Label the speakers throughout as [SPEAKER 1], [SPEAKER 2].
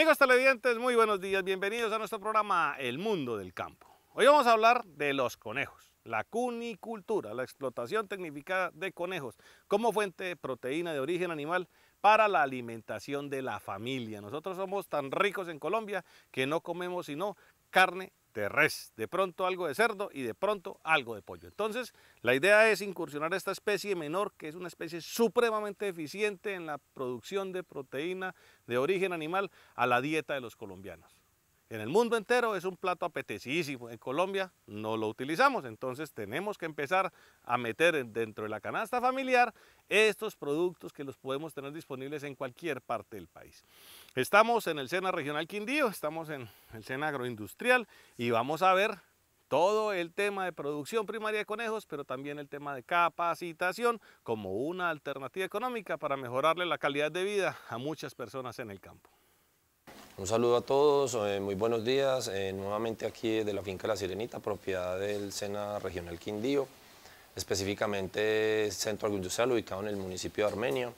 [SPEAKER 1] Amigos televidentes, muy buenos días, bienvenidos a nuestro programa El Mundo del Campo. Hoy vamos a hablar de los conejos, la cunicultura, la explotación tecnificada de conejos como fuente de proteína de origen animal para la alimentación de la familia. Nosotros somos tan ricos en Colombia que no comemos sino carne de de pronto algo de cerdo y de pronto algo de pollo. Entonces, la idea es incursionar esta especie menor, que es una especie supremamente eficiente en la producción de proteína de origen animal, a la dieta de los colombianos. En el mundo entero es un plato apetecísimo, en Colombia no lo utilizamos, entonces tenemos que empezar a meter dentro de la canasta familiar estos productos que los podemos tener disponibles en cualquier parte del país. Estamos en el SENA Regional Quindío, estamos en el SENA Agroindustrial y vamos a ver todo el tema de producción primaria de conejos, pero también el tema de capacitación como una alternativa económica para mejorarle la calidad de vida a muchas personas en el campo.
[SPEAKER 2] Un saludo a todos, eh, muy buenos días. Eh, nuevamente aquí de la finca La Sirenita, propiedad del Sena Regional Quindío, específicamente centro agroindustrial ubicado en el municipio de Armenia.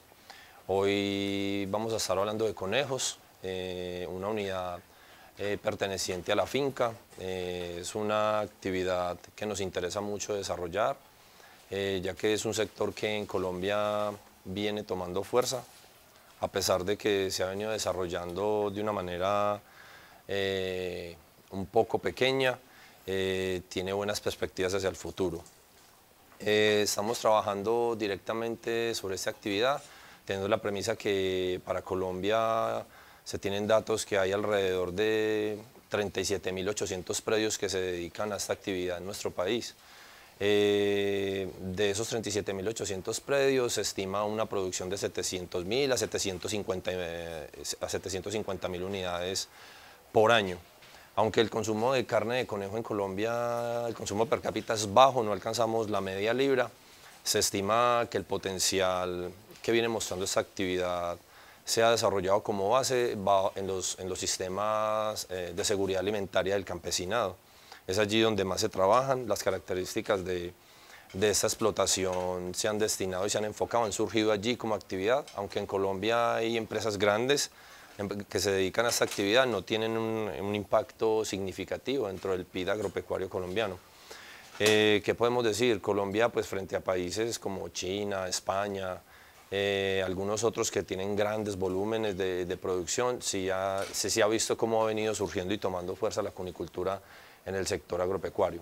[SPEAKER 2] Hoy vamos a estar hablando de conejos, eh, una unidad perteneciente a la finca. es una actividad que nos interesa mucho desarrollar, ya que es un sector que en Colombia viene tomando fuerza a pesar de que se ha venido desarrollando de una manera eh, un poco pequeña, eh, tiene buenas perspectivas hacia el futuro. Eh, estamos trabajando directamente sobre esta actividad, teniendo la premisa que para Colombia se tienen datos que hay alrededor de 37.800 predios que se dedican a esta actividad en nuestro país. Eh, de esos 37.800 predios se estima una producción de 700.000 a 750.000 eh, unidades por año. Aunque el consumo de carne de conejo en Colombia, el consumo per cápita es bajo, no alcanzamos la media libra, se estima que el potencial que viene mostrando esta actividad se ha desarrollado como base en los sistemas eh, de seguridad alimentaria del campesinado es allí donde más se trabajan. Las características de, de esta explotación se han destinado y se han enfocado, han surgido allí como actividad, aunque en Colombia hay empresas grandes em, que se dedican a esta actividad, no tienen un, impacto significativo dentro del PID agropecuario colombiano. Eh, ¿Qué podemos decir? Colombia, pues frente a países como China, España, eh, algunos otros que tienen grandes volúmenes de, producción, sí, ha, sí ha visto cómo ha venido surgiendo y tomando fuerza la cunicultura en el sector agropecuario.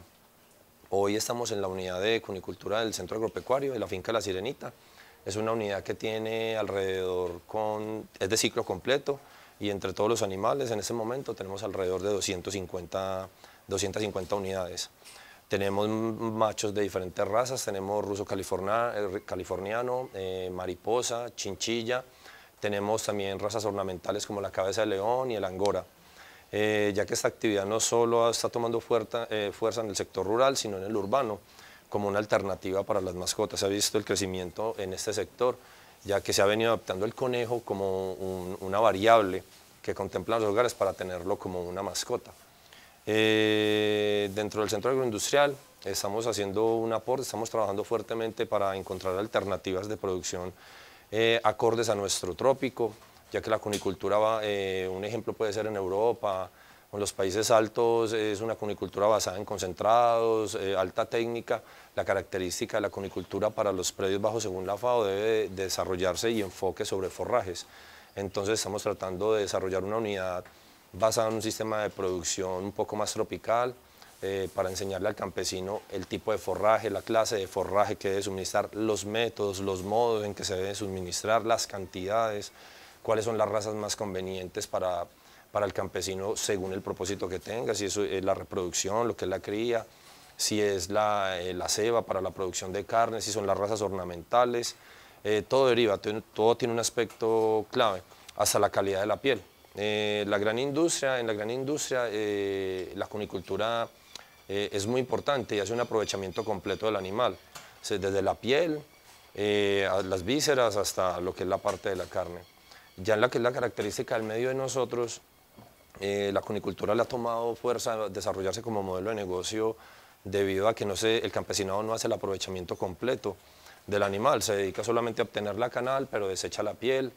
[SPEAKER 2] Hoy estamos en la unidad de cunicultura del Centro Agropecuario de la finca La Sirenita. Es una unidad que tiene alrededor, con, es de ciclo completo y entre todos los animales en ese momento tenemos alrededor de 250, 250 unidades. Tenemos machos de diferentes razas, tenemos ruso eh, californiano, eh, mariposa, chinchilla, tenemos también razas ornamentales como la cabeza de león y el angora. Eh, ya que esta actividad no solo está tomando eh, fuerza, en el sector rural, sino en el urbano, como una alternativa para las mascotas. Se ha visto el crecimiento en este sector, ya que se ha venido adaptando el conejo como una variable que contemplan los hogares para tenerlo como una mascota. Eh, dentro del centro agroindustrial estamos haciendo un aporte, estamos trabajando fuertemente para encontrar alternativas de producción acordes a nuestro trópico, ya que la cunicultura, va, eh, un ejemplo puede ser en Europa, en los países altos es una cunicultura basada en concentrados, eh, alta técnica. La característica de la cunicultura para los predios bajos según la FAO debe desarrollarse y enfoque sobre forrajes. Entonces estamos tratando de desarrollar una unidad basada en un sistema de producción un poco más tropical eh, para enseñarle al campesino el tipo de forraje, la clase de forraje que debe suministrar, los métodos, los modos en que se debe suministrar, las cantidades cuáles son las razas más convenientes para, para el campesino según el propósito que tenga, si es la reproducción, lo que es la cría, si es eh, la, ceba para la producción de carne, si son las razas ornamentales, eh, todo deriva, todo tiene un aspecto clave, hasta la calidad de la piel. Eh, la gran industria, en la gran industria la cunicultura es muy importante y hace un aprovechamiento completo del animal, desde la piel, las vísceras hasta lo que es la parte de la carne. Ya en la que es la característica del medio de nosotros, eh, la conicultura le ha tomado fuerza a desarrollarse como modelo de negocio debido a que no el campesinado no hace el aprovechamiento completo del animal, se dedica solamente a obtener la canal, pero desecha la piel,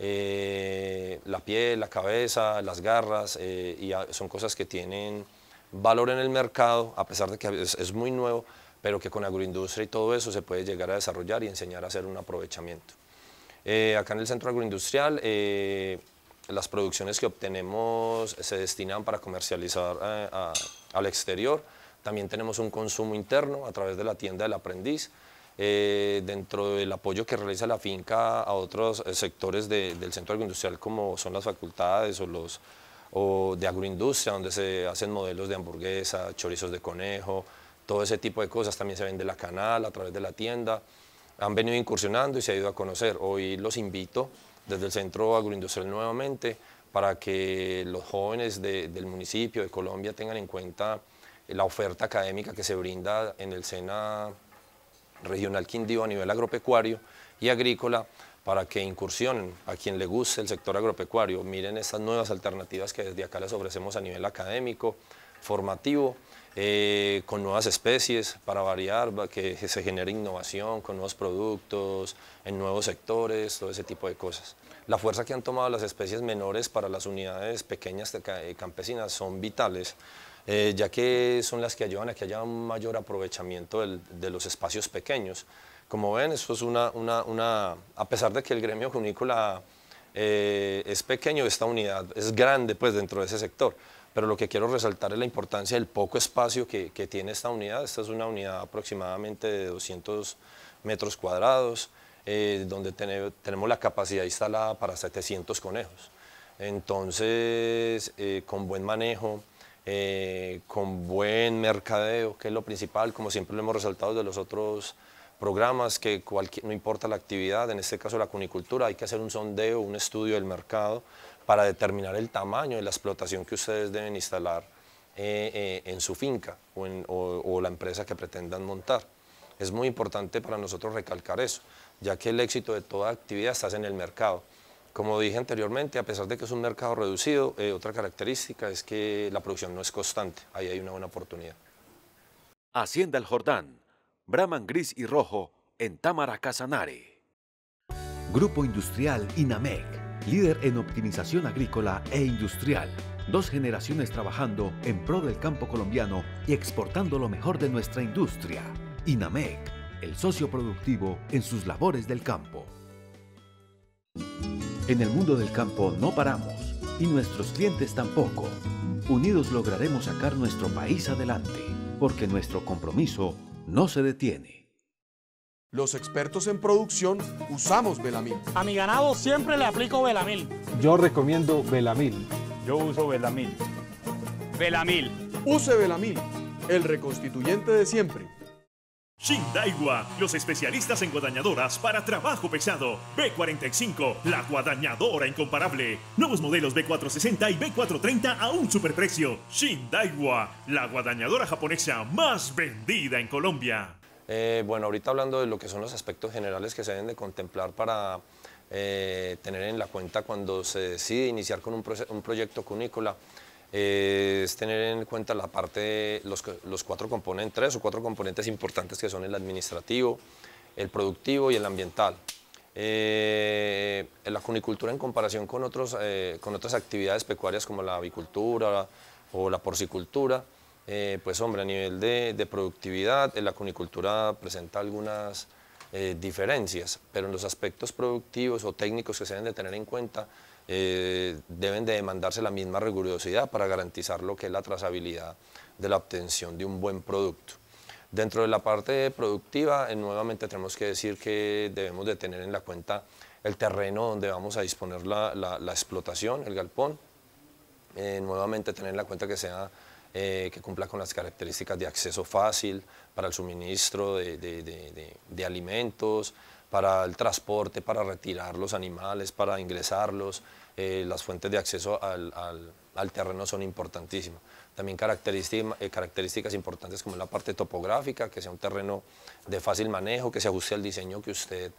[SPEAKER 2] eh, la piel, la cabeza, las garras, eh, y son cosas que tienen valor en el mercado, a pesar de que es muy nuevo, pero que con agroindustria y todo eso se puede llegar a desarrollar y enseñar a hacer un aprovechamiento. Eh, acá en el Centro Agroindustrial, eh, las producciones que obtenemos se destinan para comercializar eh, al exterior. También tenemos un consumo interno a través de la tienda del aprendiz. dentro del apoyo que realiza la finca a otros sectores del centro agroindustrial como son las facultades o los o de agroindustria donde se hacen modelos de hamburguesa, chorizos de conejo, todo ese tipo de cosas, también se vende la canal a través de la tienda han venido incursionando y se ha ido a conocer. Hoy los invito desde el Centro Agroindustrial nuevamente para que los jóvenes del municipio de Colombia tengan en cuenta la oferta académica que se brinda en el SENA Regional Quindío a nivel agropecuario y agrícola para que incursionen a quien le guste el sector agropecuario. Miren estas nuevas alternativas que desde acá les ofrecemos a nivel académico, formativo eh, con nuevas especies para variar, que se genere innovación con nuevos productos, en nuevos sectores, todo ese tipo de cosas. La fuerza que han tomado las especies menores para las unidades pequeñas eh, campesinas son vitales, eh, ya que son las que ayudan a que haya un mayor aprovechamiento de los espacios pequeños. Como ven, esto es una, a pesar de que el gremio junícola es pequeño, esta unidad es grande pues, dentro de ese sector pero lo que quiero resaltar es la importancia del poco espacio que, tiene esta unidad. Esta es una unidad aproximadamente de 200 metros cuadrados, eh, donde tenemos la capacidad instalada para 700 conejos. Entonces, eh, con buen manejo, eh, con buen mercadeo, que es lo principal, como siempre lo hemos resaltado de los otros programas, que no importa la actividad, en este caso la cunicultura, hay que hacer un sondeo, un estudio del mercado, para determinar el tamaño de la explotación que ustedes deben instalar eh, eh, en su finca o, la empresa que pretendan montar. Es muy importante para nosotros recalcar eso, ya que el éxito de toda actividad está en el mercado. Como dije anteriormente, a pesar de que es un mercado reducido, eh, otra característica es que la producción no es constante. Ahí hay una buena oportunidad. Hacienda El Jordán, Brahman Gris y Rojo en Támara Casanare.
[SPEAKER 3] Grupo Industrial INAMEC líder en optimización agrícola e industrial. Dos generaciones trabajando en pro del campo colombiano y exportando lo mejor de nuestra industria. INAMEC, el socio productivo en sus labores del campo. En el mundo del campo no paramos y nuestros clientes tampoco. Unidos lograremos sacar nuestro país adelante, porque nuestro compromiso no se detiene.
[SPEAKER 4] Los expertos en producción usamos Velamil. A mi ganado siempre le aplico Velamil. Yo recomiendo Velamil. Yo uso Velamil. Velamil. Use Velamil, el reconstituyente de siempre. Shindaiwa, los especialistas en guadañadoras para trabajo
[SPEAKER 3] pesado. B45, la guadañadora incomparable. Nuevos modelos B460 y B430 a un superprecio. Shindaiwa, la guadañadora japonesa más
[SPEAKER 2] vendida en
[SPEAKER 3] Colombia.
[SPEAKER 2] Eh, bueno, ahorita hablando de lo que son los aspectos generales que se deben de contemplar para eh, tener en la cuenta cuando se decide iniciar con un, proyecto cunícola, eh, es tener en cuenta la parte, los, cuatro componentes, tres o cuatro componentes importantes que son el administrativo, el productivo y el ambiental. la cunicultura en comparación con, con otras actividades pecuarias como la avicultura o la porcicultura eh, pues hombre, a nivel de, productividad, eh, la cunicultura presenta algunas eh, diferencias, pero en los aspectos productivos o técnicos que se deben de tener en cuenta, deben de demandarse la misma rigurosidad para garantizar lo que es la trazabilidad de la obtención de un buen producto. Dentro de la parte productiva, nuevamente tenemos que decir que debemos de tener en la cuenta el terreno donde vamos a disponer la, explotación, el galpón, nuevamente tener en la cuenta que sea eh, que cumpla con las características de acceso fácil, para el suministro de, alimentos, para el transporte, para retirar los animales, para ingresarlos. Eh, las fuentes de acceso al, terreno son importantísimas. También eh, características importantes como la parte topográfica, que sea un terreno de fácil manejo, que se ajuste al diseño que usted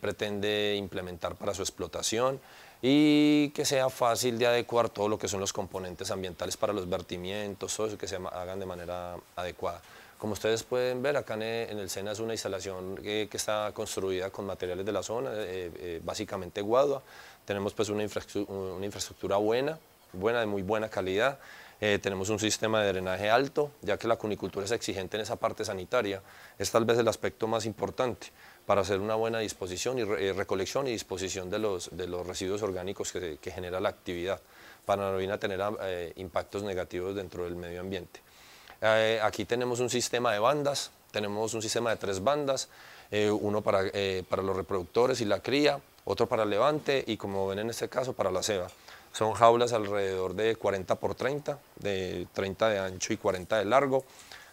[SPEAKER 2] pretende implementar para su explotación y que sea fácil de adecuar todo lo que son los componentes ambientales para los vertimientos, todo eso que se hagan de manera adecuada. Como ustedes pueden ver, acá en el SENA es una instalación que, está construida con materiales de la zona, eh, eh, básicamente guadua. Tenemos pues una, infraestructura, buena, buena, de muy buena calidad. Eh, tenemos un sistema de drenaje alto, ya que la cunicultura es exigente en esa parte sanitaria. Es tal vez el aspecto más importante para hacer una buena disposición y eh, recolección y disposición de los, residuos orgánicos que, genera la actividad, para no tener ah, eh, impactos negativos dentro del medio ambiente. Eh, aquí tenemos un sistema de bandas, tenemos un sistema de tres bandas, uno para, para los reproductores y la cría, otro para el levante y como ven en este caso para la ceba. Son jaulas alrededor de 40 por 30, de 30 de ancho y 40 de largo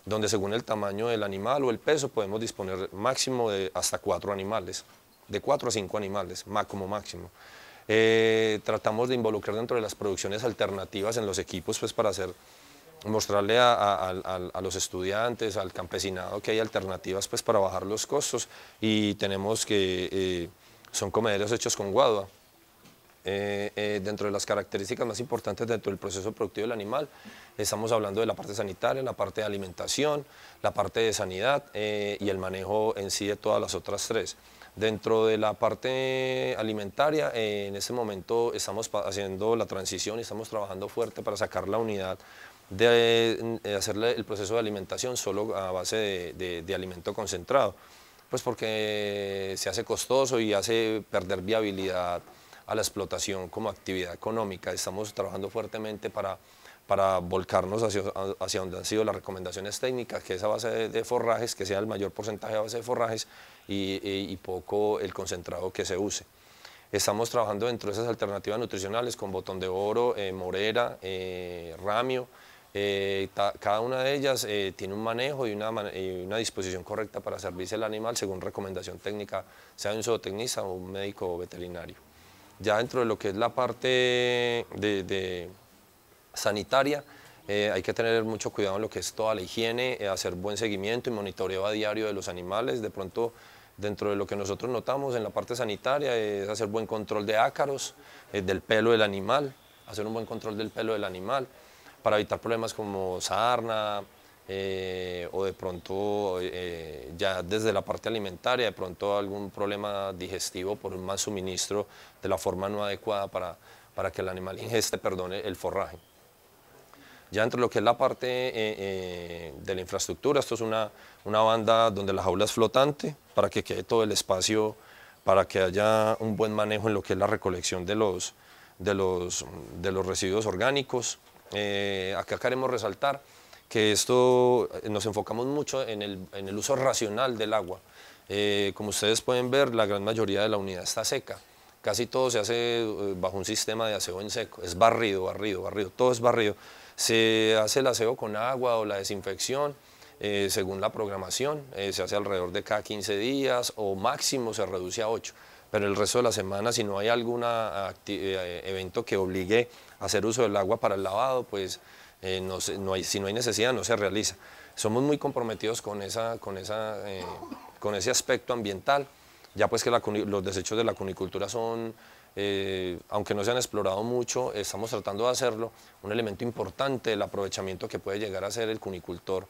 [SPEAKER 2] donde según el tamaño del animal o el peso podemos disponer máximo de hasta cuatro animales, de cuatro a cinco animales, como máximo. Eh, tratamos de involucrar dentro de las producciones alternativas en los equipos pues para hacer mostrarle a, los estudiantes, al campesinado que hay alternativas pues para bajar los costos y tenemos que eh, son comederos hechos con guadua, eh, eh, dentro de las características más importantes dentro del proceso productivo del animal. Estamos hablando de la parte sanitaria, la parte de alimentación, la parte de sanidad eh, y el manejo en sí de todas las otras tres. Dentro de la parte alimentaria, en este momento estamos haciendo la transición y estamos trabajando fuerte para sacar la unidad de, hacer hacerle el proceso de alimentación solo a base de, de alimento concentrado, pues porque se hace costoso y hace perder viabilidad a la explotación como actividad económica. Estamos trabajando fuertemente para, para volcarnos hacia, hacia donde han sido las recomendaciones técnicas, que es base de, forrajes, que sea el mayor porcentaje de base de forrajes y, poco el concentrado que se use. Estamos trabajando dentro de esas alternativas nutricionales con botón de oro, eh, morera, eh, ramio. Eh, cada una de ellas tiene un manejo y una, una, disposición correcta para servirse al animal según recomendación técnica, sea un zootecnista o un médico veterinario. Ya dentro de lo que es la parte de, sanitaria, eh, hay que tener mucho cuidado en lo que es toda la higiene, eh, hacer buen seguimiento y monitoreo a diario de los animales. De pronto, dentro de lo que nosotros notamos en la parte sanitaria, es hacer buen control de ácaros, eh, del pelo del animal, hacer un buen control del pelo del animal, para evitar problemas como sarna, eh, o de pronto eh, ya desde la parte alimentaria, de pronto algún problema digestivo por un mal suministro de la forma no adecuada para, que el animal ingeste, perdone, el forraje. Ya entre lo que es la parte eh, de la infraestructura, esto es una, banda donde la jaula es flotante para que quede todo el espacio para que haya un buen manejo en lo que es la recolección de los, de los, residuos orgánicos. acá queremos resaltar que esto eh, nos enfocamos mucho en el, uso racional del agua. Eh, como ustedes pueden ver, la gran mayoría de la unidad está seca. Casi todo se hace eh, bajo un sistema de aseo en seco. Es barrido, barrido, barrido. Todo es barrido. Se hace el aseo con agua o la desinfección. según la programación, se hace alrededor de cada 15 días o máximo se reduce a 8. Pero el resto de la semana, si no hay algún evento que obligue a hacer uso del agua para el lavado, pues eh, no, hay, si no hay necesidad no se realiza. Somos muy comprometidos con, esa, con, esa, eh, con ese aspecto ambiental, ya pues que los desechos de la cunicultura son, eh, aunque no se han explorado mucho, estamos tratando de hacerlo, un elemento importante del aprovechamiento que puede llegar a ser el cunicultor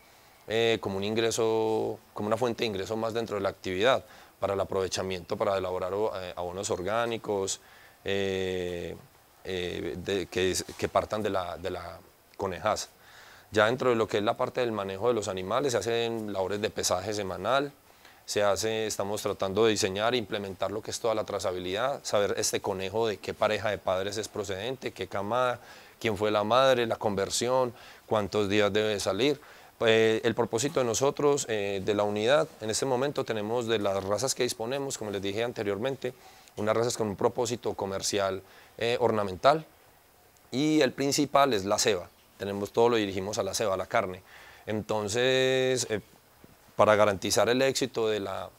[SPEAKER 2] como un ingreso, como una fuente de ingreso más dentro de la actividad, para el aprovechamiento, para elaborar abonos orgánicos, de, que, partan de de la conejas. Ya dentro de lo que es la parte del manejo de los animales, se hacen labores de pesaje semanal, se hace, estamos tratando de diseñar e implementar lo que es toda la trazabilidad, saber este conejo de qué pareja de padres es procedente, qué camada, quién fue la madre, la conversión, cuántos días debe salir. Eh, el propósito de nosotros, eh, de la unidad, en este momento tenemos de las razas que disponemos, como les dije anteriormente, unas razas con un propósito comercial eh, ornamental y el principal es la ceba tenemos todo lo dirigimos a la ceba, a la carne. Entonces, eh, para garantizar el éxito de la,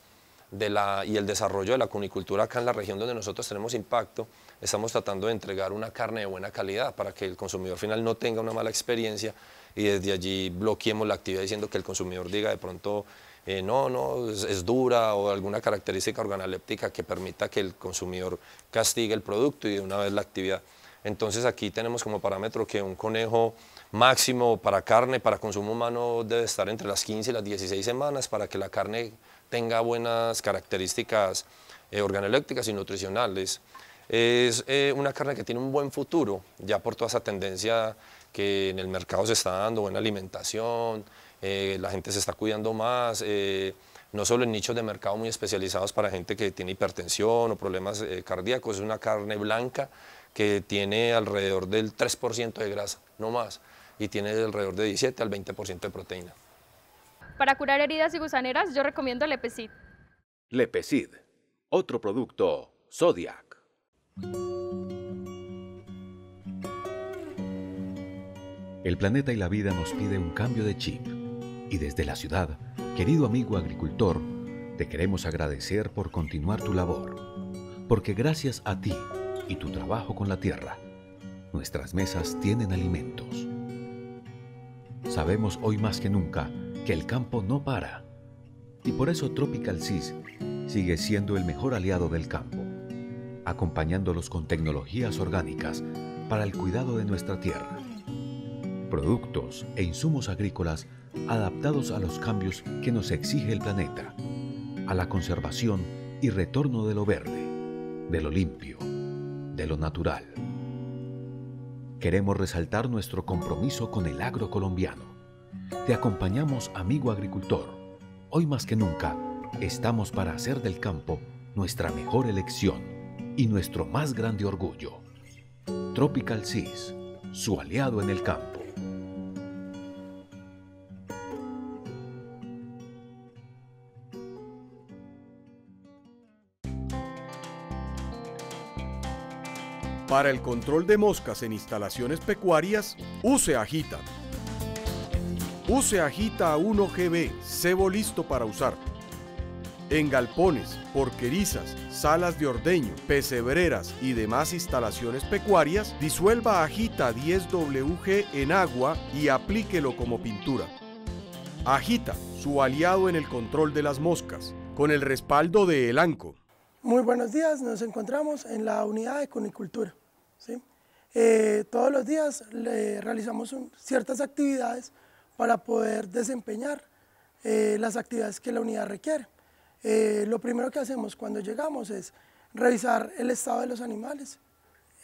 [SPEAKER 2] de la, y el desarrollo de la cunicultura acá en la región donde nosotros tenemos impacto, estamos tratando de entregar una carne de buena calidad para que el consumidor final no tenga una mala experiencia y desde allí bloqueemos la actividad diciendo que el consumidor diga de pronto eh, no, no, es, es, dura o alguna característica organoléptica que permita que el consumidor castigue el producto y de una vez la actividad. Entonces aquí tenemos como parámetro que un conejo máximo para carne, para consumo humano, debe estar entre las 15 y las 16 semanas para que la carne tenga buenas características eh, y nutricionales. Es eh, una carne que tiene un buen futuro, ya por toda esa tendencia que en el mercado se está dando, buena alimentación, eh, la gente se está cuidando más, eh, no solo en nichos de mercado muy especializados para gente que tiene hipertensión o problemas cardíacos, es una carne blanca que tiene alrededor del 3% de grasa, no más, y tiene alrededor de 17 al 20% de proteína.
[SPEAKER 3] Para curar heridas y gusaneras, yo recomiendo Lepecid.
[SPEAKER 2] Lepecid, otro producto
[SPEAKER 3] Zodiac. El planeta y la vida nos pide un cambio de chip. Y desde la ciudad, querido amigo agricultor, te queremos agradecer por continuar tu labor. Porque gracias a ti, y tu trabajo con la tierra. Nuestras mesas tienen alimentos. Sabemos hoy más que nunca que el campo no para. Y por eso Tropical Seas sigue siendo el mejor aliado del campo, acompañándolos con tecnologías orgánicas para el cuidado de nuestra tierra. Productos e insumos agrícolas adaptados a los cambios que nos exige el planeta, a la conservación y retorno de lo verde, de lo limpio de lo natural. Queremos resaltar nuestro compromiso con el agro colombiano. Te acompañamos, amigo agricultor. Hoy más que nunca, estamos para hacer del campo nuestra mejor elección y nuestro más grande orgullo. Tropical Seas, su aliado en el campo.
[SPEAKER 4] Para el control de moscas en instalaciones pecuarias, use Agita. Use Agita 1GB, cebo listo para usar. En galpones, porquerizas, salas de ordeño, pesebreras y demás instalaciones pecuarias, disuelva Agita 10WG en agua y aplíquelo como pintura. Agita, su aliado en el control de las moscas, con el respaldo de Elanco. Muy buenos días,
[SPEAKER 5] nos encontramos en la unidad de conicultura. Eh, todos los días realizamos ciertas actividades para poder desempeñar eh, las actividades que la unidad requiere. Eh, lo primero que hacemos cuando llegamos es revisar el estado de los animales,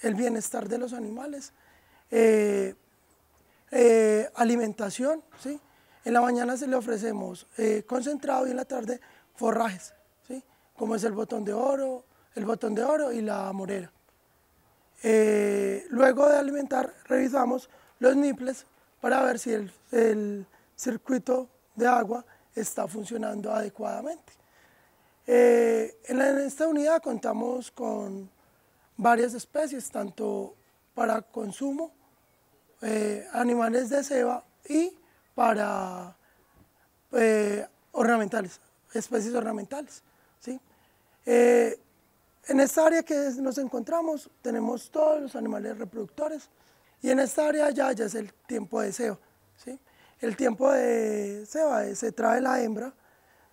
[SPEAKER 5] el bienestar de los animales, alimentación. En la mañana se le ofrecemos concentrado y en la tarde forrajes, como es el botón de oro, el botón de oro y la morera. Eh, luego de alimentar, revisamos los niples para ver si el, circuito de agua está funcionando adecuadamente. Eh, en, esta unidad contamos con varias especies, tanto para consumo, eh, animales de ceba y para ornamentales, especies ornamentales. ¿sí? En esta área que nos encontramos tenemos todos los animales reproductores y en esta área ya, ya es el tiempo de seo. ¿sí? El tiempo de va, eh, se trae la hembra,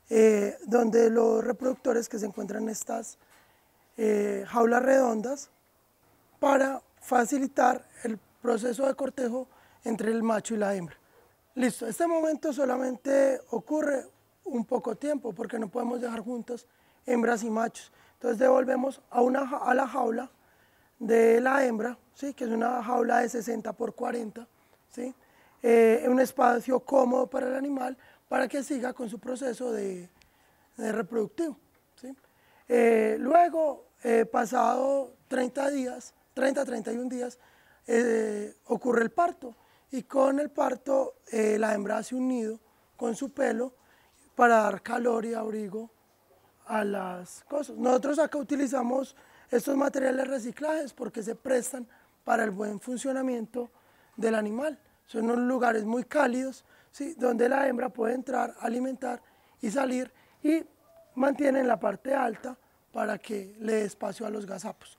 [SPEAKER 5] eh, donde los reproductores que se encuentran en estas eh, jaulas redondas para facilitar el proceso de cortejo entre el macho y la hembra. Listo, este momento solamente ocurre un poco tiempo porque no podemos dejar juntos hembras y machos. Entonces devolvemos a, a la jaula de la hembra, ¿sí? que es una jaula de 60 por 40, ¿sí? Eh, un espacio cómodo para el animal para que siga con su proceso de, reproductivo. Eh, luego, eh, pasado 30 días, 30, 31 días, ocurre el parto y con el parto la hembra hace un nido con su pelo para dar calor y abrigo a las cosas. Nosotros acá utilizamos estos materiales reciclajes porque se prestan para el buen funcionamiento del animal. Son unos lugares muy cálidos, ¿sí? donde la hembra puede entrar, alimentar y salir y mantienen la parte alta para que le dé espacio a los gazapos.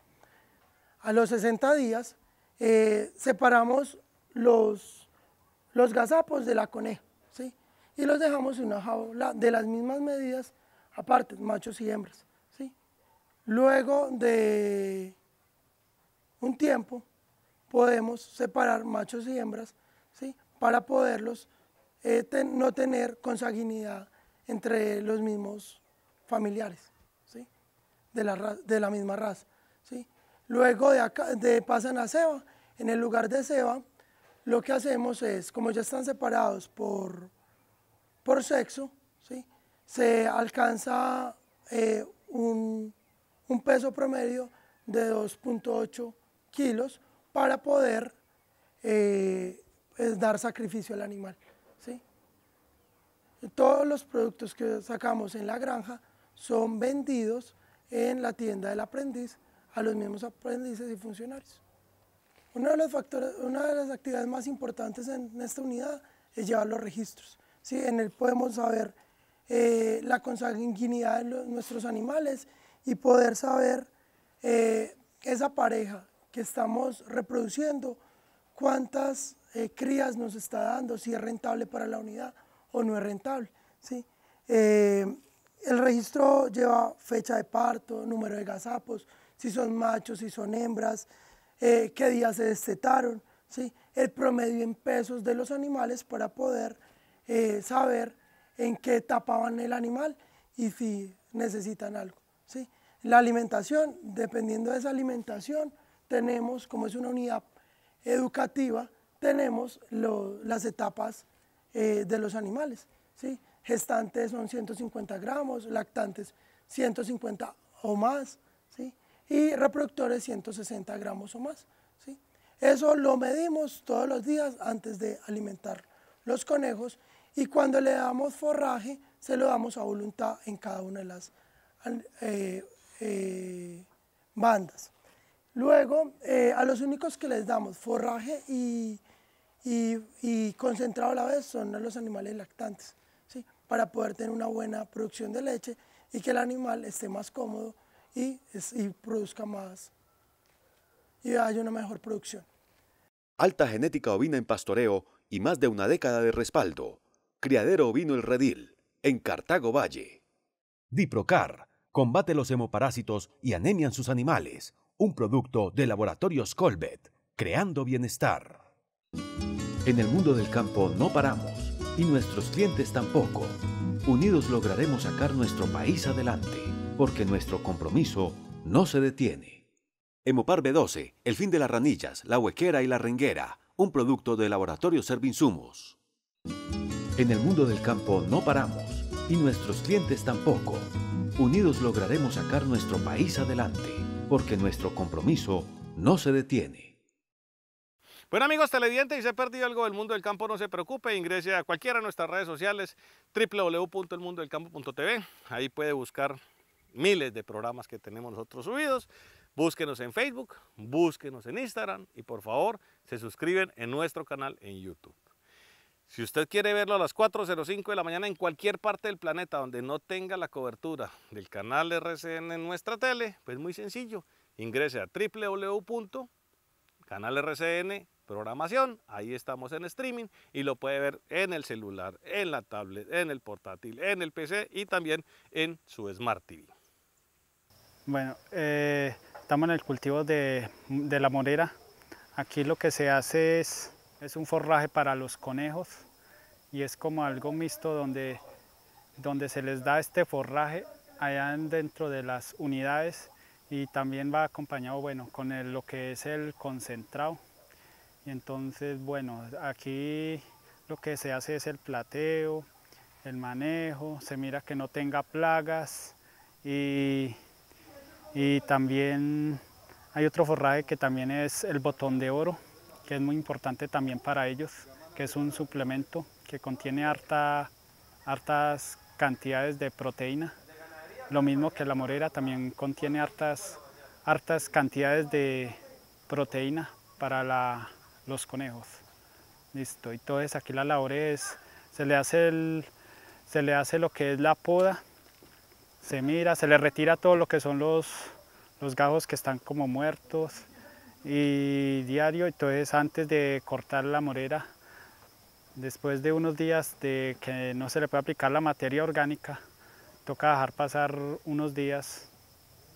[SPEAKER 5] A los 60 días eh, separamos los, los gazapos de la coneja ¿sí? y los dejamos en una jaula de las mismas medidas aparte, machos y hembras. ¿sí? Luego de un tiempo podemos separar machos y hembras ¿sí? para poderlos eh, no tener consanguinidad entre los mismos familiares ¿sí? de, la, misma raza. ¿sí? Luego de, pasan a ceba, en el lugar de ceba lo que hacemos es, como ya están separados por, por sexo, se alcanza eh, un, peso promedio de 2.8 kilos para poder eh, pues, dar sacrificio al animal. Todos los productos que sacamos en la granja son vendidos en la tienda del aprendiz a los mismos aprendices y funcionarios. de una de las actividades más importantes en, esta unidad es llevar los registros. En él podemos saber eh, la consanguinidad de nuestros animales y poder saber eh, esa pareja que estamos reproduciendo, cuántas eh, crías nos está dando, si es rentable para la unidad o no es rentable. el registro lleva fecha de parto, número de gazapos, si son machos, si son hembras, qué días se destetaron, ¿sí? el promedio en pesos de los animales para poder saber en qué tapaban el animal y si necesitan algo. ¿sí? La alimentación, dependiendo de esa alimentación, tenemos, como es una unidad educativa, tenemos las etapas eh, de los animales. ¿sí? Gestantes son 150 gramos, lactantes 150 o más, ¿sí? y reproductores 160 gramos o más. ¿sí? Eso lo medimos todos los días antes de alimentar los conejos y cuando le damos forraje se lo damos a voluntad en cada una de las eh, eh, bandas. Luego, eh, a los únicos que les damos forraje y, y, concentrado a la vez son los animales lactantes, ¿sí? para poder tener una buena producción de leche y que el animal esté más cómodo y, y produzca más y haya una mejor producción.
[SPEAKER 3] Alta genética ovina en pastoreo y más de una década de respaldo. Criadero Ovino El Redil, en Cartago Valle. Diprocar, combate los hemoparásitos y anemian sus animales. Un producto de Laboratorios Colbet, creando bienestar. En el mundo del campo no paramos y nuestros clientes tampoco. Unidos lograremos sacar nuestro país adelante, porque nuestro compromiso no se detiene. Hemopar B12, el fin de las ranillas, la huequera y la renguera, un producto de Laboratorio Servinsumos. En el mundo del campo no paramos y nuestros clientes tampoco. Unidos lograremos sacar nuestro país adelante, porque nuestro compromiso no se detiene. Bueno amigos televidentes,
[SPEAKER 1] si se ha perdido algo del mundo del campo, no se preocupe, ingrese a cualquiera de nuestras redes sociales, www.elmundodelcampo.tv, ahí puede buscar miles de programas que tenemos nosotros subidos, búsquenos en Facebook, búsquenos en Instagram y por favor se suscriben en nuestro canal en YouTube. Si usted quiere verlo a las 4.05 de la mañana en cualquier parte del planeta donde no tenga la cobertura del canal RCN en nuestra tele, pues muy sencillo, ingrese a www.canalrcn programación, ahí estamos en streaming y lo puede ver en el celular, en la tablet, en el portátil, en el PC y también en su Smart TV.
[SPEAKER 6] Bueno, eh, estamos en el cultivo de la morera. Aquí lo que se hace es es un forraje para los conejos y es como algo mixto donde, donde se les da este forraje allá dentro de las unidades y también va acompañado bueno, con lo que es el concentrado. Y entonces, bueno, aquí lo que se hace es el plateo, el manejo, se mira que no tenga plagas y también hay otro forraje que también es el botón de oro, que es muy importante también para ellos, que es un suplemento que contiene harta, hartas cantidades de proteína. Lo mismo que la morera también contiene hartas, hartas cantidades de proteína para los conejos. Listo, y entonces aquí la labor es, se le, hace se le hace lo que es la poda, se mira, se le retira todo lo que son los, los gajos que están como muertos, y diario, entonces antes de cortar la morera, después de unos días de que no se le puede aplicar la materia orgánica, toca dejar pasar unos días,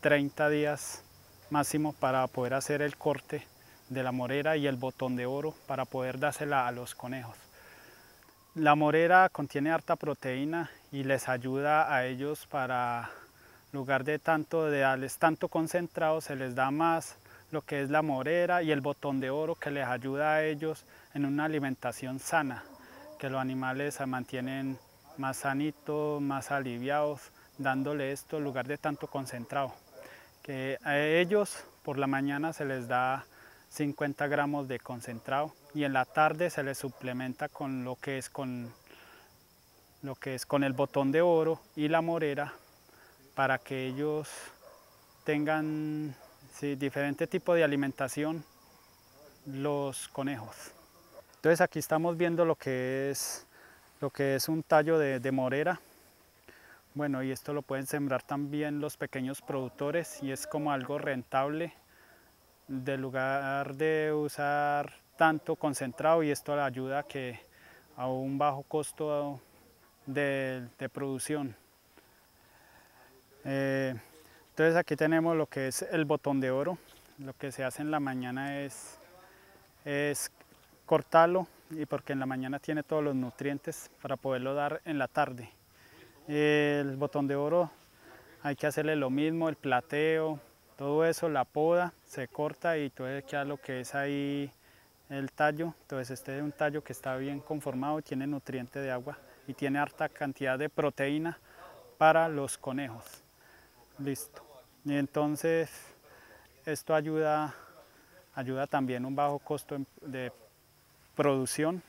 [SPEAKER 6] 30 días máximo para poder hacer el corte de la morera y el botón de oro para poder dársela a los conejos. La morera contiene harta proteína y les ayuda a ellos para, lugar de tanto de darles tanto concentrado, se les da más lo que es la morera y el botón de oro que les ayuda a ellos en una alimentación sana, que los animales se mantienen más sanitos, más aliviados, dándole esto en lugar de tanto concentrado. Que a ellos por la mañana se les da 50 gramos de concentrado y en la tarde se les suplementa con lo que es con, lo que es con el botón de oro y la morera para que ellos tengan Sí, diferente tipo de alimentación, los conejos. Entonces aquí estamos viendo lo que es, lo que es un tallo de, morera. Bueno, y esto lo pueden sembrar también los pequeños productores y es como algo rentable de lugar de usar tanto concentrado y esto le ayuda a que a un bajo costo de, producción. Eh, entonces aquí tenemos lo que es el botón de oro. Lo que se hace en la mañana es, es cortarlo y porque en la mañana tiene todos los nutrientes para poderlo dar en la tarde. El botón de oro hay que hacerle lo mismo, el plateo, todo eso, la poda, se corta y entonces queda lo que es ahí el tallo. Entonces este es un tallo que está bien conformado, tiene nutriente de agua y tiene harta cantidad de proteína para los conejos. Listo. Y entonces esto ayuda, ayuda también un bajo costo de producción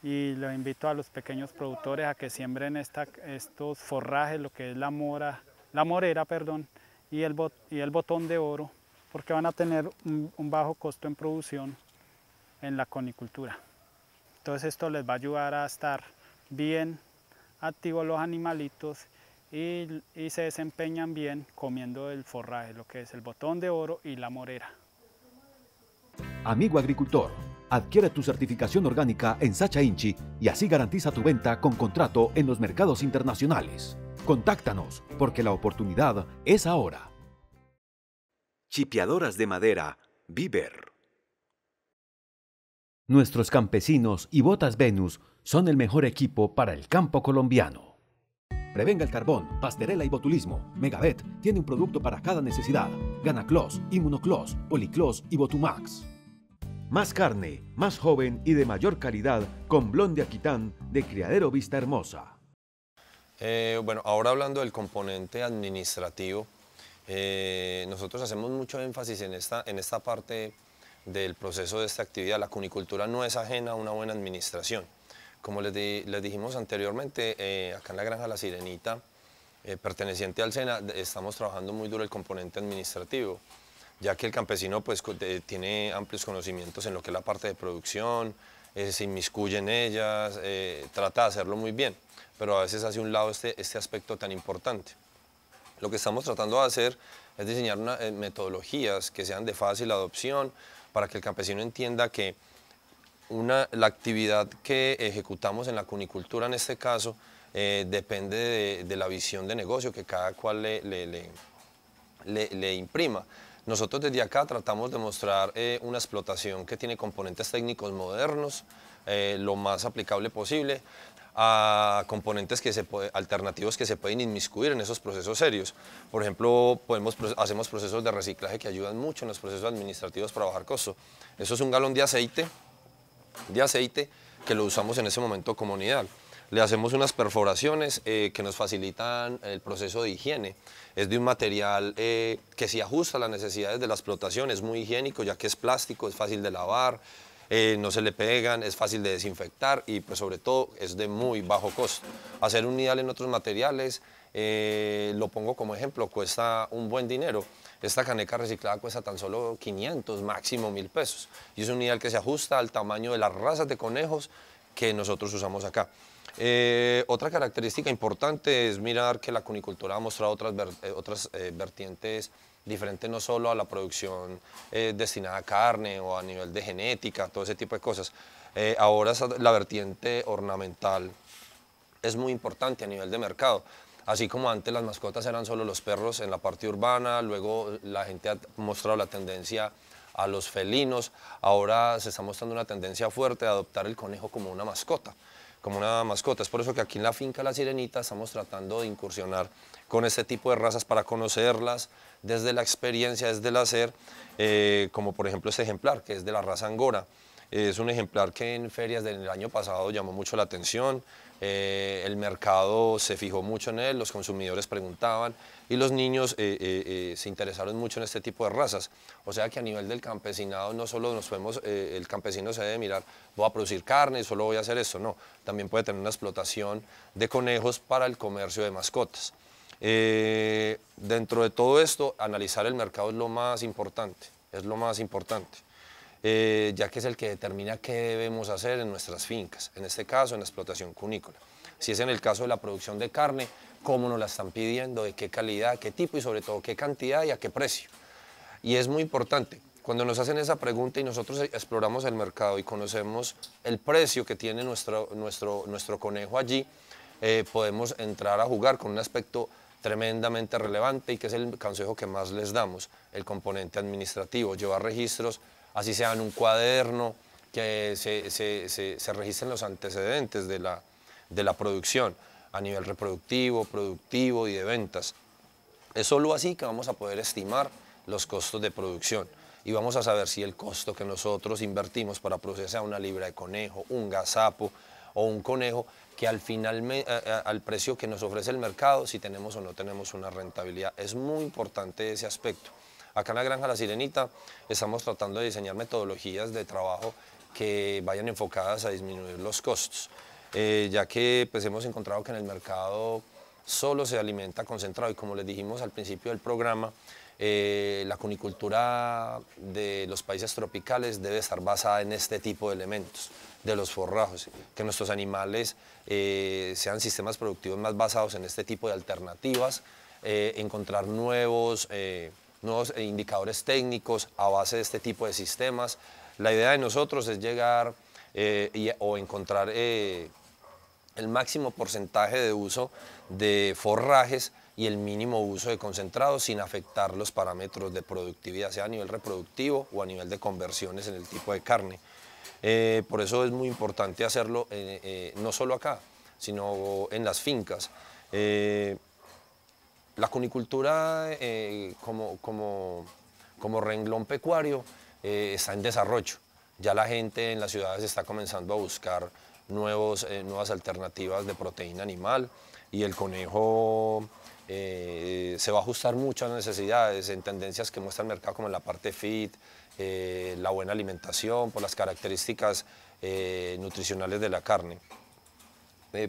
[SPEAKER 6] y los invito a los pequeños productores a que siembren estos forrajes, lo que es la mora, la morera, perdón, y el, botón de oro, porque van a tener un, un bajo costo en producción en la conicultura. Entonces esto les va a ayudar a estar bien activos los animalitos y, se desempeñan bien comiendo el forraje, lo que es el botón de oro y la morera.
[SPEAKER 3] Amigo agricultor, adquiere tu certificación orgánica en Sacha Inchi y así garantiza tu venta con contrato en los mercados internacionales. Contáctanos porque la oportunidad es ahora. Chipeadoras de madera, Viver. Nuestros campesinos y Botas Venus son el mejor equipo para el campo colombiano. Prevenga el carbón, pasterela y botulismo. Megavet tiene un producto para cada necesidad. Ganacloss, Inmunoclos, Policlós y Botumax. Más carne, más joven y de mayor calidad con Blonde de Aquitán de Criadero Vista Hermosa.
[SPEAKER 2] Eh, bueno, ahora hablando del componente administrativo, eh, nosotros hacemos mucho énfasis en esta, en esta parte del proceso de esta actividad. La cunicultura no es ajena a una buena administración como les, dijimos anteriormente, eh, acá en la granja La Sirenita, eh, perteneciente al SENA, estamos trabajando muy duro el componente administrativo, ya que el campesino pues, tiene amplios conocimientos en lo que es la parte de producción, eh, se inmiscuye en ellas, trata de hacerlo muy bien, pero a veces hace un lado este, este aspecto tan importante. Lo que estamos tratando de hacer es diseñar metodologías que sean de fácil adopción para que el campesino entienda que la actividad que ejecutamos en la cunicultura en este caso eh, depende de, la visión de negocio que cada cual le, imprima. Nosotros desde acá tratamos de mostrar eh, una explotación que tiene componentes técnicos modernos, eh, lo más aplicable posible, a componentes que se alternativos que se pueden inmiscuir en esos procesos serios. Por ejemplo, hacemos procesos de reciclaje que ayudan mucho en los procesos administrativos para bajar costo. Eso es un galón de aceite de aceite que lo usamos en ese momento como unidad Le hacemos unas perforaciones eh, que nos facilitan el proceso de higiene. Es de un material eh, que se ajusta a las necesidades de la explotación, es muy higiénico ya que es plástico, es fácil de lavar, eh, no se le pegan, es fácil de desinfectar y pues, sobre todo es de muy bajo costo. Hacer un nidal en otros materiales, lo pongo como ejemplo, cuesta un buen dinero esta caneca reciclada cuesta tan solo 500, máximo 1000 pesos. Y es un ideal que se ajusta al tamaño de las razas de conejos que nosotros usamos acá. Eh, otra característica importante es mirar que la cunicultura ha mostrado otras, eh, otras eh, vertientes diferentes no solo a la producción destinada a carne o a nivel de genética, todo ese tipo de cosas. ahora la vertiente ornamental es muy importante a nivel de mercado. Así como antes las mascotas eran solo los perros en la parte urbana, luego la gente ha mostrado la tendencia a los felinos, ahora se está mostrando una tendencia fuerte de adoptar el conejo como una mascota como una mascota. Es por eso que aquí en la finca La Sirenita estamos tratando de incursionar con este tipo de razas para conocerlas desde la experiencia, desde el hacer, eh, como por ejemplo este ejemplar que es de la raza Angora. es un ejemplar que en ferias del año pasado llamó mucho la atención, eh, el mercado se fijó mucho en él, los consumidores preguntaban y los niños eh, eh, se interesaron mucho en este tipo de razas. O sea que a nivel del campesinado no solo nos podemos, el campesino se debe mirar, voy a producir carne y solo voy a hacer esto, no, también puede tener una explotación de conejos para el comercio de mascotas. dentro de todo esto, analizar el mercado es lo más importante, es lo más importante. Eh, ya que es el que determina qué debemos hacer en nuestras fincas, en este caso en la explotación cunícola. Si es en el caso de la producción de carne, cómo nos la están pidiendo, de qué calidad, qué tipo y sobre todo qué cantidad y a qué precio. Y es muy importante, cuando nos hacen esa pregunta y nosotros exploramos el mercado y conocemos el precio que tiene nuestro, conejo allí, eh, podemos entrar a jugar con un aspecto tremendamente relevante y que es el consejo que más les damos, el componente administrativo, llevar registros así sea en un cuaderno, que se, registren los antecedentes de la, producción a nivel reproductivo, productivo y de ventas. Es solo así que vamos a poder estimar los costos de producción y vamos a saber si el costo que nosotros invertimos para procesar una libra de conejo, un gazapo o un conejo, que al final al precio que nos ofrece el mercado, si tenemos o no tenemos una rentabilidad. Es muy importante ese aspecto. Acá en la Granja La Sirenita estamos tratando de diseñar metodologías de trabajo que vayan enfocadas a disminuir los costos, eh, ya que pues, hemos encontrado que en el mercado solo se alimenta concentrado y como les dijimos al principio del programa, eh, la cunicultura de los países tropicales debe estar basada en este tipo de elementos, de los forrajos, que nuestros animales eh, sean sistemas productivos más basados en este tipo de alternativas, encontrar nuevos nuevos eh, indicadores técnicos a base de este tipo de sistemas. La idea de nosotros es llegar eh, o encontrar eh, el máximo porcentaje de uso de forrajes y el mínimo uso de concentrados sin afectar los parámetros de productividad, sea a nivel reproductivo o a nivel de conversiones en el tipo de carne. por eso es muy importante hacerlo no solo acá, sino en las fincas. La cunicultura eh, como, renglón pecuario eh, está en desarrollo. Ya la gente en las ciudades está comenzando a buscar nuevos, eh, nuevas alternativas de proteína animal y el conejo se va a ajustar mucho a las necesidades, en tendencias que muestra el mercado como la parte fit, la buena alimentación, por las características nutricionales de la carne.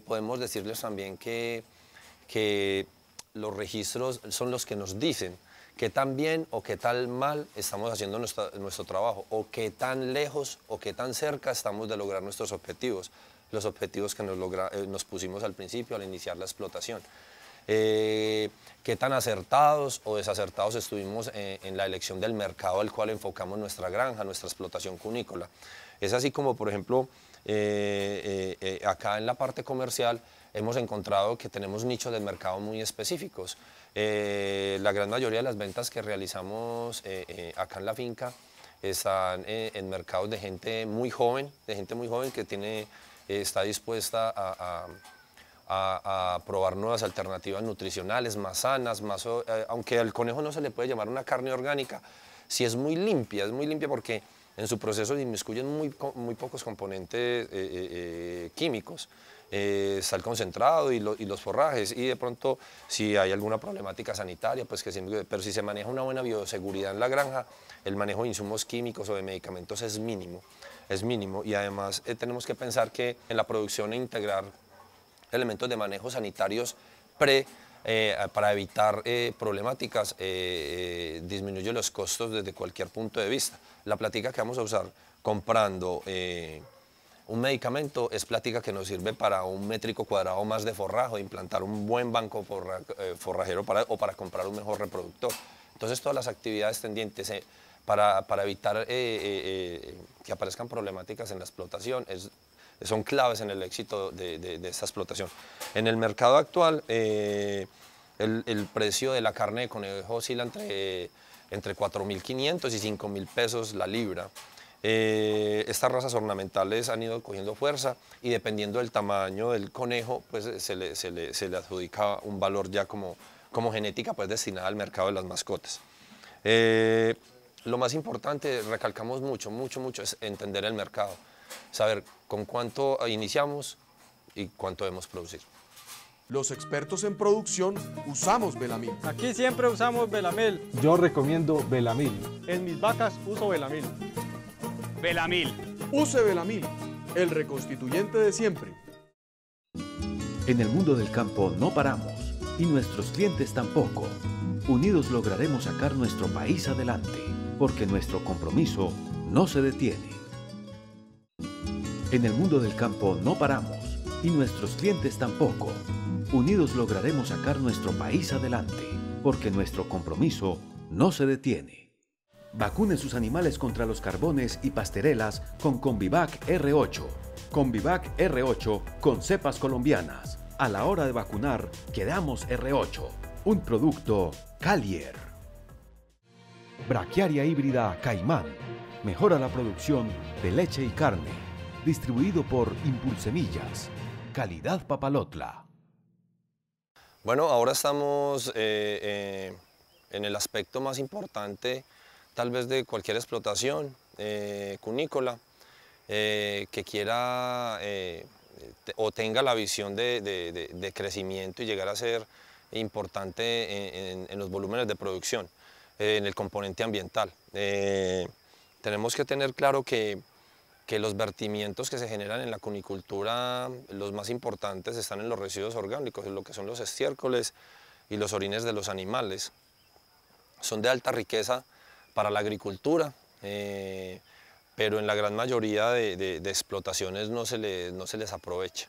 [SPEAKER 2] podemos decirles también que que los registros son los que nos dicen qué tan bien o qué tan mal estamos haciendo nuestro trabajo, o qué tan lejos o qué tan cerca estamos de lograr nuestros objetivos, los objetivos que nos, eh, pusimos al principio al iniciar la explotación. Eh, qué tan acertados o desacertados estuvimos eh, en, la elección del mercado al cual enfocamos nuestra granja, nuestra explotación cunícola. Es así como, por ejemplo, acá en la parte comercial, hemos encontrado que tenemos nichos del mercado muy específicos. Eh, la gran mayoría de las ventas que realizamos eh, eh, acá en la finca están en mercados de gente muy joven, de gente muy joven que tiene, está dispuesta a, probar nuevas alternativas nutricionales, más sanas, más, aunque al conejo no se le puede llamar una carne orgánica, si es muy limpia, es muy limpia porque en su proceso se inmiscuyen muy, muy pocos componentes eh, eh, eh, químicos, eh, sal concentrado y, y, los forrajes, y de pronto si hay alguna problemática sanitaria, pues que siempre. pero si se maneja una buena bioseguridad en la granja, el manejo de insumos químicos o de medicamentos es mínimo, es mínimo, y además tenemos que pensar que en la producción e integrar elementos de manejo sanitarios pre eh, para evitar eh, problemáticas, eh, disminuye los costos desde cualquier punto de vista. La plática que vamos a usar comprando un medicamento es plática que nos sirve para un métrico cuadrado más de forrajo, implantar un buen banco forrajero o para comprar un mejor reproductor. Entonces todas las actividades tendientes para, para evitar que aparezcan problemáticas en la explotación es son claves en el éxito de, esta explotación. En el mercado actual, eh, el, precio de la carne de conejo oscila entre, entre 4.500 y 5.000 pesos la libra. Eh, estas razas ornamentales han ido cogiendo fuerza y dependiendo del tamaño del conejo, pues eh, se le, se le, adjudica un valor ya como, como genética pues destinada al mercado de las mascotas. lo más importante, recalcamos mucho, mucho, mucho, es entender el mercado saber con cuánto iniciamos y cuánto hemos producir. Los expertos
[SPEAKER 4] en producción usamos Belamil. Aquí siempre usamos Belamil. Yo recomiendo Belamil. En mis vacas uso Belamil. Belamil. Use Belamil, el reconstituyente de siempre.
[SPEAKER 3] En el mundo del campo no paramos y nuestros clientes tampoco. Unidos lograremos sacar nuestro país adelante porque nuestro compromiso no se detiene. En el mundo del campo no paramos y nuestros clientes tampoco. Unidos lograremos sacar nuestro país adelante, porque nuestro compromiso no se detiene. Vacune sus animales contra los carbones y pasterelas con Convivac R8. Convivac R8 con cepas colombianas. A la hora de vacunar, quedamos R8. Un producto Calier. Braquiaria híbrida Caimán. Mejora la producción de leche y carne distribuido por Impulsemillas. Calidad Papalotla.
[SPEAKER 2] Bueno, ahora estamos eh, eh, en el aspecto más importante tal vez de cualquier explotación eh, cunícola que quiera o tenga la visión de, crecimiento y llegar a ser importante en los volúmenes de producción, en el componente ambiental. tenemos que tener claro que que los vertimientos que se generan en la cunicultura, los más importantes, están en los residuos orgánicos, en lo que son los estiércoles y los orines de los animales. Son de alta riqueza para la agricultura, eh, pero en la gran mayoría de, explotaciones no se, les aprovecha.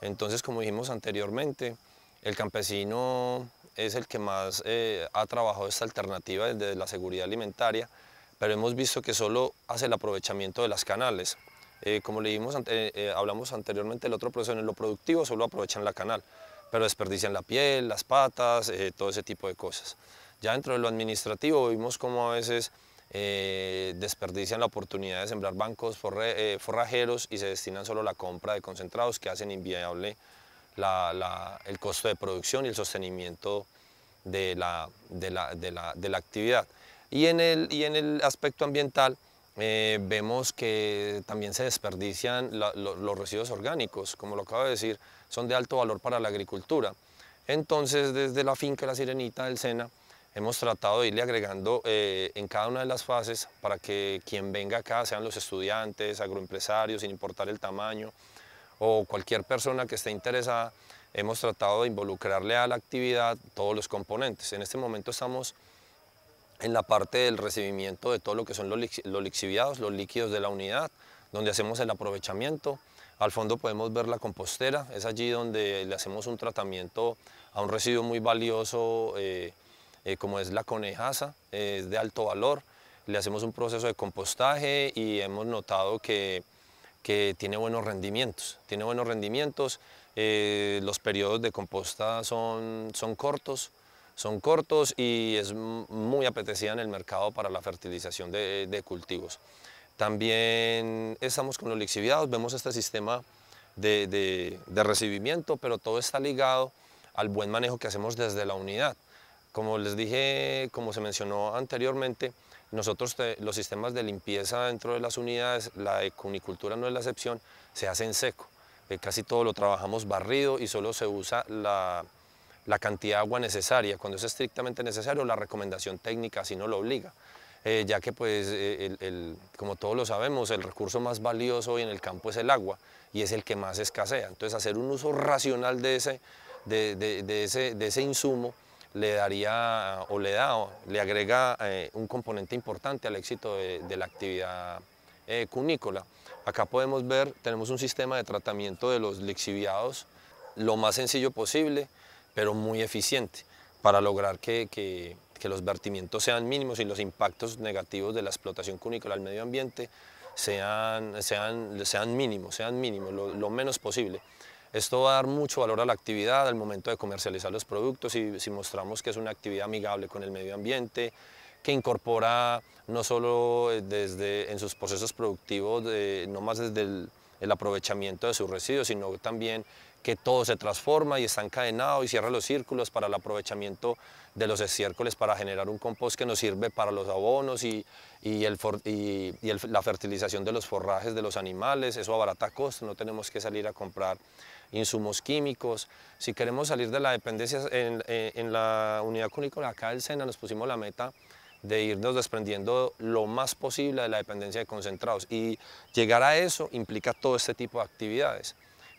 [SPEAKER 2] Entonces, como dijimos anteriormente, el campesino es el que más eh, ha trabajado esta alternativa desde la seguridad alimentaria, pero hemos visto que solo hace el aprovechamiento de las canales. Eh, como le eh, eh, hablamos anteriormente, el otro proceso en lo productivo solo aprovechan la canal, pero desperdician la piel, las patas, todo ese tipo de cosas. Ya dentro de lo administrativo vimos cómo a veces desperdician la oportunidad de sembrar bancos forrajeros y se destinan solo a la compra de concentrados que hacen inviable el costo de producción y el sostenimiento de la, actividad. Y en el, y en el aspecto ambiental, eh, vemos que también se desperdician los residuos orgánicos, como lo acabo de decir, son de alto valor para la agricultura. Entonces, desde la finca La Sirenita del Sena, hemos tratado de irle agregando eh, en cada una de las fases para que quien venga acá, sean los estudiantes, agroempresarios, sin importar el tamaño, o cualquier persona que esté interesada, hemos tratado de involucrarle a la actividad todos los componentes. En este momento estamos en la parte del recibimiento de todo lo que son los, lixiviados, los líquidos de la unidad, donde hacemos el aprovechamiento. Al fondo podemos ver la compostera, es allí donde le hacemos un tratamiento a un residuo muy valioso eh, eh, como es la conejaza, es de alto valor. Le hacemos un proceso de compostaje y hemos notado que, que tiene buenos rendimientos. Tiene buenos rendimientos, eh, los periodos de composta son, son cortos, son cortos y es muy apetecida en el mercado para la fertilización de, cultivos. También estamos con los lixiviados, vemos este sistema de, recibimiento, pero todo está ligado al buen manejo que hacemos desde la unidad. Como les dije, como se mencionó anteriormente, nosotros los sistemas de limpieza dentro de las unidades, la de cunicultura no es la excepción, se hacen seco. Eh, casi todo lo trabajamos barrido y solo se usa la, la cantidad de agua necesaria, cuando es estrictamente necesario, la recomendación técnica si no lo obliga. Eh, ya que pues eh, como todos lo sabemos el recurso más valioso hoy en el campo es el agua y es el que más escasea, entonces hacer un uso racional de ese, de, ese, insumo le daría o le da, le agrega eh, un componente importante al éxito de, la actividad cunícola. Acá podemos ver, tenemos un sistema de tratamiento de los lixiviados lo más sencillo posible, pero muy eficiente para lograr que, que, los vertimientos sean mínimos y los impactos negativos de la explotación cunícola al medio ambiente sean, sean, sean mínimos, sean mínimos, lo, menos posible. Esto va a dar mucho valor a la actividad al momento de comercializar los productos y si mostramos que es una actividad amigable con el medio ambiente, que incorpora no solo eh, desde, en sus procesos productivos, eh, no más desde el, el aprovechamiento de sus residuos, sino también que todo se transforma y está encadenado y cierra los círculos para el aprovechamiento de los estiércoles para generar un compost que nos sirve para los abonos y, y, la fertilización de los forrajes de los animales, eso abarata costos, no tenemos que salir a comprar insumos químicos. Si queremos salir de la dependencia, en, la unidad cunícola acá del SENA nos pusimos la meta de irnos desprendiendo lo más posible de la dependencia de concentrados y llegar a eso implica todo este tipo de actividades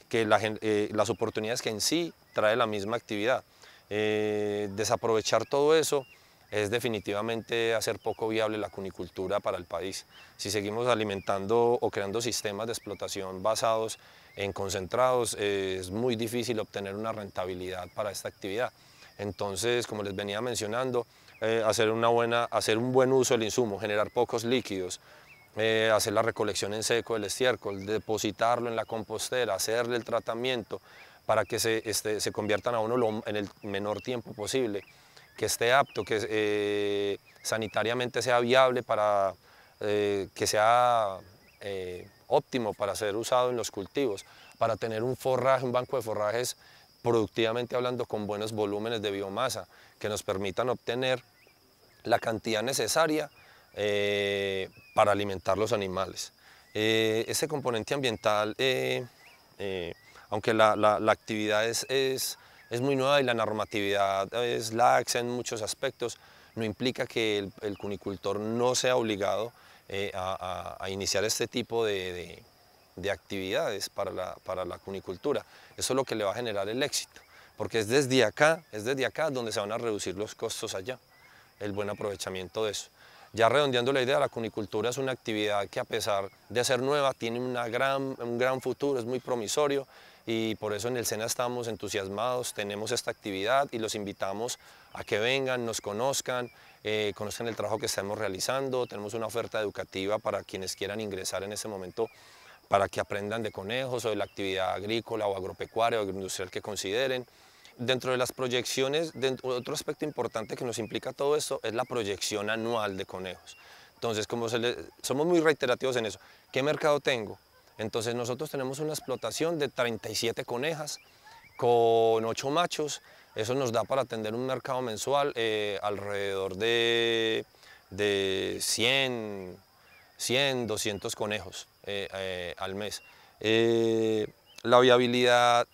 [SPEAKER 2] que eh, las oportunidades que en sí trae la misma actividad. Eh, desaprovechar todo eso es definitivamente hacer poco viable la cunicultura para el país. Si seguimos alimentando o creando sistemas de explotación basados en concentrados, es muy difícil obtener una rentabilidad para esta actividad. Entonces, como les venía mencionando, eh, hacer, una buena, hacer un buen uso del insumo, generar pocos líquidos, eh, hacer la recolección en seco del estiércol, depositarlo en la compostera, hacerle el tratamiento para que se, este, conviertan a uno en el menor tiempo posible, que esté apto, que eh, sanitariamente sea viable, para eh, que sea óptimo para ser usado en los cultivos, para tener un forraje, un banco de forrajes productivamente hablando con buenos volúmenes de biomasa que nos permitan obtener la cantidad necesaria eh, para alimentar los animales. Eh, ese componente ambiental, eh, aunque la, actividad es, es, muy nueva y la normatividad es laxa en muchos aspectos, no implica que el, cunicultor no sea obligado a, iniciar este tipo de, de actividades para la, para la cunicultura. Eso es lo que le va a generar el éxito porque es desde acá, es desde acá donde se van a reducir los costos allá, el buen aprovechamiento de eso. Ya redondeando la idea, la cunicultura es una actividad que a pesar de ser nueva, tiene un gran futuro, es muy promisorio y por eso en el SENA estamos entusiasmados, tenemos esta actividad y los invitamos a que vengan, nos conozcan, eh, conozcan el trabajo que estamos realizando, tenemos una oferta educativa para quienes quieran ingresar en ese momento para que aprendan de conejos o de la actividad agrícola o agropecuaria o agroindustrial que consideren dentro de las proyecciones, dentro, otro aspecto importante que nos implica todo esto es la proyección anual de conejos. Entonces, como somos muy reiterativos en eso, ¿qué mercado tengo? Entonces nosotros tenemos una explotación de 37 conejas con 8 machos, eso nos da para atender un mercado mensual eh, alrededor de, de 100, 100, 200 conejos eh, eh, al mes. la viabilidad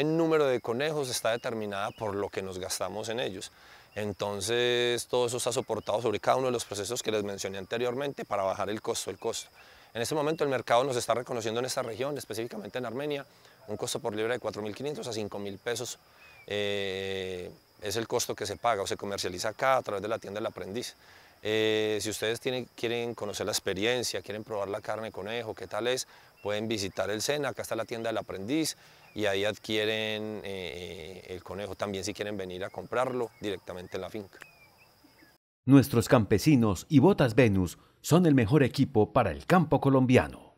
[SPEAKER 2] el número de conejos está determinada por lo que nos gastamos en ellos. Entonces, todo eso está soportado sobre cada uno de los procesos que les mencioné anteriormente para bajar el costo, costo. En este momento el mercado nos está reconociendo en esta región, específicamente en Armenia, un costo por libra de 4.500 a 5.000 pesos. Eh, es el costo que se paga o se comercializa acá a través de la tienda del aprendiz. Eh, si ustedes tienen, quieren conocer la experiencia, quieren probar la carne de conejo, qué tal es, pueden visitar el SENA, acá está la tienda del aprendiz y ahí adquieren eh, eh, el conejo también si quieren venir a comprarlo directamente en la finca.
[SPEAKER 3] Nuestros campesinos y Botas Venus son el mejor equipo para el campo colombiano.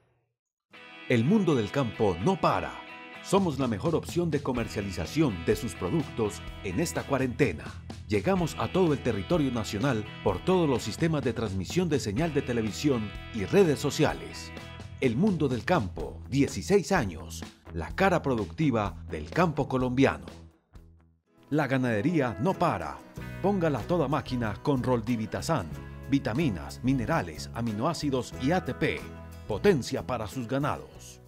[SPEAKER 3] El mundo del campo no para. Somos la mejor opción de comercialización de sus productos en esta cuarentena. Llegamos a todo el territorio nacional por todos los sistemas de transmisión de señal de televisión y redes sociales. El mundo del campo, 16 años la cara productiva del campo colombiano. La ganadería no para. Póngala toda máquina con Roldivitasan, vitaminas, minerales, aminoácidos y ATP. Potencia para sus ganados.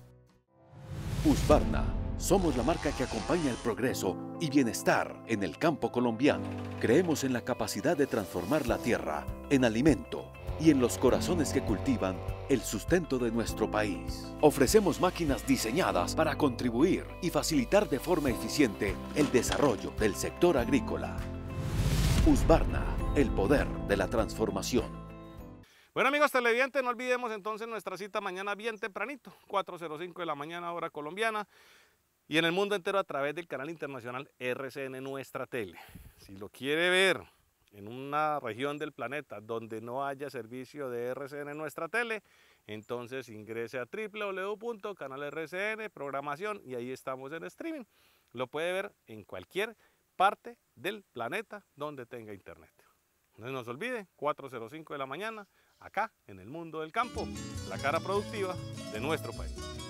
[SPEAKER 3] Usbarna. Somos la marca que acompaña el progreso y bienestar en el campo colombiano. Creemos en la capacidad de transformar la tierra en alimento y en los corazones que cultivan el sustento de nuestro país. Ofrecemos máquinas diseñadas para contribuir y facilitar de forma eficiente el desarrollo del sector agrícola. Usbarna, el poder de la transformación.
[SPEAKER 1] Bueno amigos televidentes, no olvidemos entonces nuestra cita mañana bien tempranito, 4.05 de la mañana hora colombiana y en el mundo entero a través del canal internacional RCN Nuestra Tele. Si lo quiere ver en una región del planeta donde no haya servicio de RCN Nuestra Tele, entonces ingrese a www.canalrcn, programación y ahí estamos en streaming. Lo puede ver en cualquier parte del planeta donde tenga internet. No se nos olvide, 4.05 de la mañana, acá en el mundo del campo, la cara productiva de nuestro país.